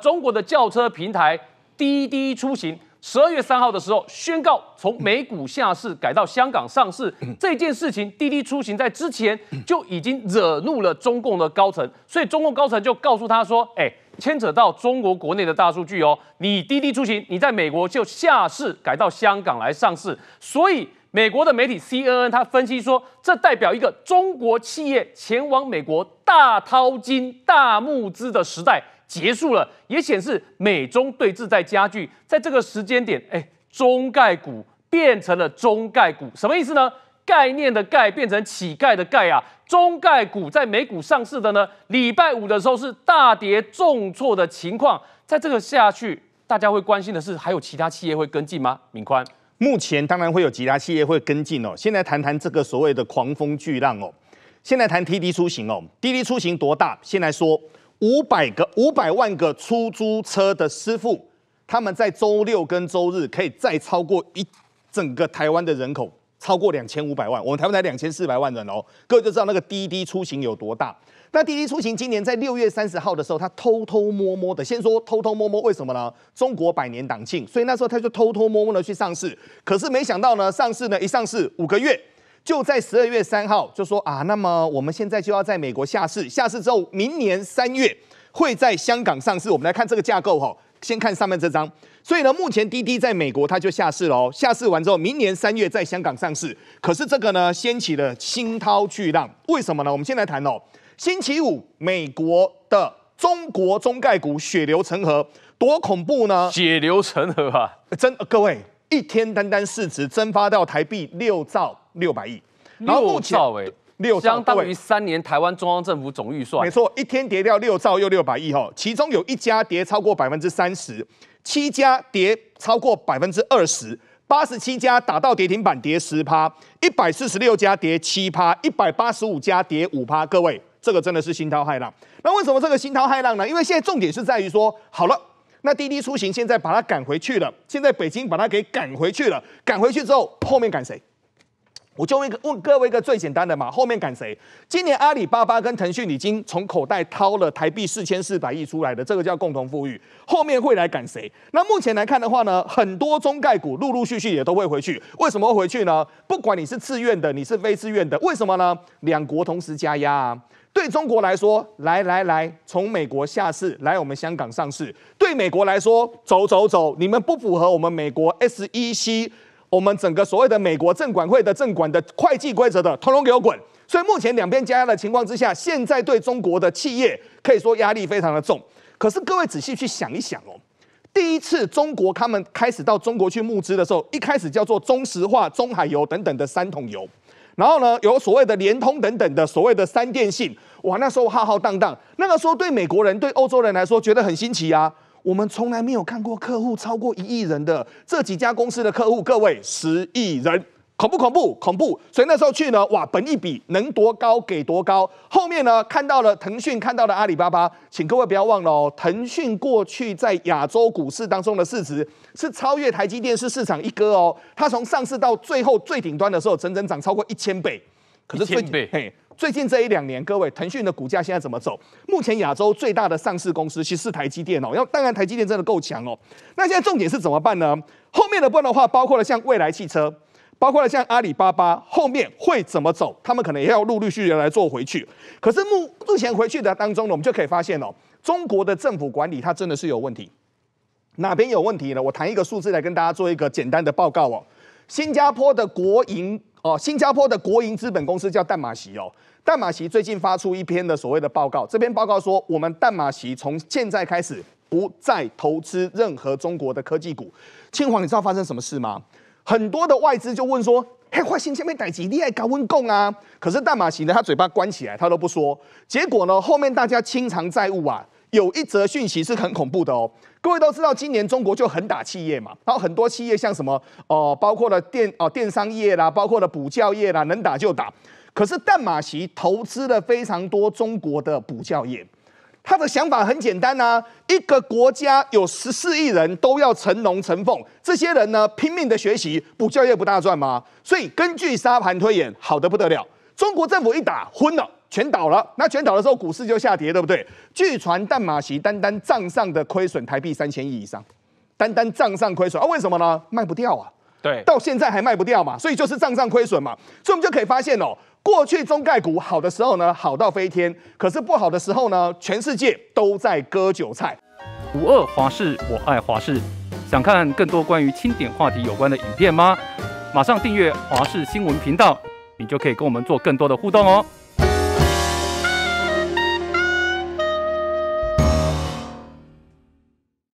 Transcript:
中国的轿车平台滴滴出行，十二月三号的时候宣告从美股下市改到香港上市这件事情，滴滴出行在之前就已经惹怒了中共的高层，所以中共高层就告诉他说：“哎，牵扯到中国国内的大数据哦，你滴滴出行，你在美国就下市改到香港来上市。”所以美国的媒体 CNN 他分析说，这代表一个中国企业前往美国大掏金、大募资的时代。结束了，也显示美中对峙在加剧。在这个时间点，哎，中概股变成了中概股，什么意思呢？概念的概变成乞丐的丐啊！中概股在美股上市的呢，礼拜五的时候是大跌重挫的情况。在这个下去，大家会关心的是，还有其他企业会跟进吗？敏宽，目前当然会有其他企业会跟进哦。现在谈谈这个所谓的狂风巨浪哦。现在谈滴滴出行哦，滴滴出行多大？先来说。五百个、五百万个出租车的师傅，他们在周六跟周日可以再超过一整个台湾的人口，超过两千五百万。我们台湾才两千四百万人哦，各位就知道那个滴滴出行有多大。那滴滴出行今年在六月三十号的时候，他偷偷摸摸的，先说偷偷摸摸，为什么呢？中国百年党庆，所以那时候他就偷偷摸摸的去上市。可是没想到呢，上市呢一上市五个月。就在十二月三号，就说啊，那么我们现在就要在美国下市，下市之后，明年三月会在香港上市。我们来看这个架构哈，先看上面这张。所以呢，目前滴滴在美国它就下市了哦，下市完之后，明年三月在香港上市。可是这个呢，掀起了惊涛巨浪，为什么呢？我们先来谈哦。星期五，美国的中国中概股血流成河，多恐怖呢？血流成河啊！真 各位，一天单单市值蒸发到台币六兆。六百亿，然后六兆哎，六兆相当于三年台湾中央政府总预算。没错，一天跌掉六兆又六百亿哈，其中有一家跌超过百分之三十七家跌超过百分之二十八十七家打到跌停板跌十趴，一百四十六家跌七趴，一百八十五家跌五趴。各位，这个真的是惊涛骇浪。那为什么这个惊涛骇浪呢？因为现在重点是在于说，好了，那滴滴出行现在把它赶回去了，现在北京把它给赶回去了，赶回去之后后面赶谁？我就问问各位一个最简单的嘛，后面赶谁？今年阿里巴巴跟腾讯已经从口袋掏了台币四千四百亿出来的，这个叫共同富裕。后面会来赶谁？那目前来看的话呢，很多中概股陆陆续续也都会回去。为什么回去呢？不管你是自愿的，你是非自愿的，为什么呢？两国同时加压啊！对中国来说，来来来，从美国下市，来我们香港上市；对美国来说，走走走，你们不符合我们美国 SEC。我们整个所谓的美国证管会的证管的会计规则的，通通给我滚！所以目前两边加压的情况之下，现在对中国的企业可以说压力非常的重。可是各位仔细去想一想哦，第一次中国他们开始到中国去募资的时候，一开始叫做中石化、中海油等等的三桶油，然后呢，有所谓的联通等等的所谓的三电信，哇，那时候浩浩荡荡，那个时候对美国人、对欧洲人来说觉得很新奇啊。我们从来没有看过客户超过一亿人的这几家公司的客户，各位十亿人，恐怖恐怖恐怖！所以那时候去呢，哇，本一比能多高给多高。后面呢，看到了腾讯，看到了阿里巴巴，请各位不要忘了哦，腾讯过去在亚洲股市当中的市值是超越台积电是市场一哥哦。它从上市到最后最顶端的时候，整整涨超过一千倍，可是最倍嘿。最近这一两年，各位，腾讯的股价现在怎么走？目前亚洲最大的上市公司其实是台积电哦，要当然台积电真的够强哦。那现在重点是怎么办呢？后面的分的话，包括了像未来汽车，包括了像阿里巴巴，后面会怎么走？他们可能也要陆陆续续来做回去。可是目目前回去的当中呢，我们就可以发现哦，中国的政府管理它真的是有问题。哪边有问题呢？我谈一个数字来跟大家做一个简单的报告哦。新加坡的国营。哦，新加坡的国营资本公司叫淡马锡哦，淡马锡最近发出一篇的所谓的报告，这篇报告说我们淡马锡从现在开始不再投资任何中国的科技股。清华，你知道发生什么事吗？很多的外资就问说，嘿，华新下面逮几你害搞温供啊？可是淡马锡呢，他嘴巴关起来，他都不说。结果呢，后面大家清偿债务啊。有一则讯息是很恐怖的哦，各位都知道今年中国就很打企业嘛，然后很多企业像什么哦，包括了电哦电商业啦，包括了补教业啦，能打就打。可是淡马锡投资了非常多中国的补教业，他的想法很简单呐，一个国家有十四亿人都要成龙成凤，这些人呢拼命的学习，补教业不大赚吗？所以根据沙盘推演，好的不得了，中国政府一打昏了。全倒了，那全倒的时候，股市就下跌，对不对？据传淡马锡单单账上的亏损台币三千亿以上，单单账上亏损啊？为什么呢？卖不掉啊！对，到现在还卖不掉嘛，所以就是账上亏损嘛。所以我们就可以发现哦，过去中概股好的时候呢，好到飞天；可是不好的时候呢，全世界都在割韭菜。五二华视，我爱华视，想看更多关于清点话题有关的影片吗？马上订阅华视新闻频道，你就可以跟我们做更多的互动哦。